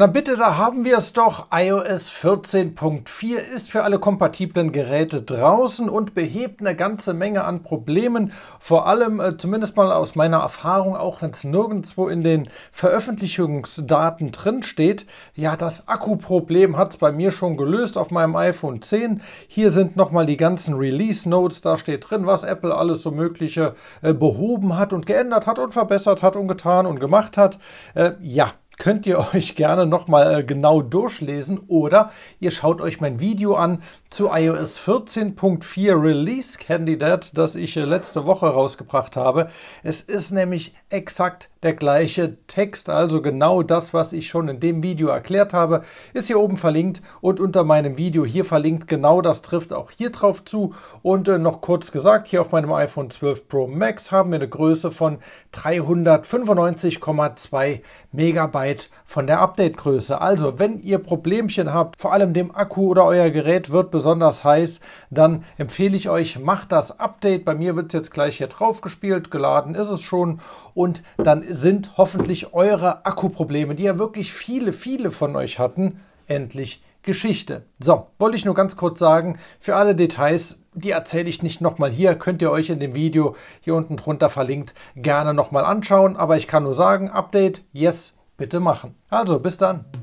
Na bitte, da haben wir es doch. iOS 14.4 ist für alle kompatiblen Geräte draußen und behebt eine ganze Menge an Problemen. Vor allem, äh, zumindest mal aus meiner Erfahrung, auch wenn es nirgendwo in den Veröffentlichungsdaten drin steht. Ja, das Akkuproblem hat es bei mir schon gelöst auf meinem iPhone 10. Hier sind nochmal die ganzen Release Notes. Da steht drin, was Apple alles so Mögliche äh, behoben hat und geändert hat und verbessert hat und getan und gemacht hat. Äh, ja, könnt ihr euch gerne nochmal äh, genau durchlesen oder ihr schaut euch mein Video an zu iOS 14.4 Release Candidate, das ich äh, letzte Woche rausgebracht habe. Es ist nämlich exakt der gleiche Text, also genau das, was ich schon in dem Video erklärt habe, ist hier oben verlinkt und unter meinem Video hier verlinkt. Genau das trifft auch hier drauf zu. Und äh, noch kurz gesagt, hier auf meinem iPhone 12 Pro Max haben wir eine Größe von 395,2 Megabyte Update, von der Update-Größe. Also, wenn ihr Problemchen habt, vor allem dem Akku oder euer Gerät wird besonders heiß, dann empfehle ich euch, macht das Update. Bei mir wird es jetzt gleich hier drauf gespielt, geladen ist es schon und dann sind hoffentlich eure Akkuprobleme, die ja wirklich viele, viele von euch hatten, endlich Geschichte. So, wollte ich nur ganz kurz sagen, für alle Details, die erzähle ich nicht nochmal hier, könnt ihr euch in dem Video hier unten drunter verlinkt gerne nochmal anschauen, aber ich kann nur sagen, Update, yes, bitte machen. Also bis dann.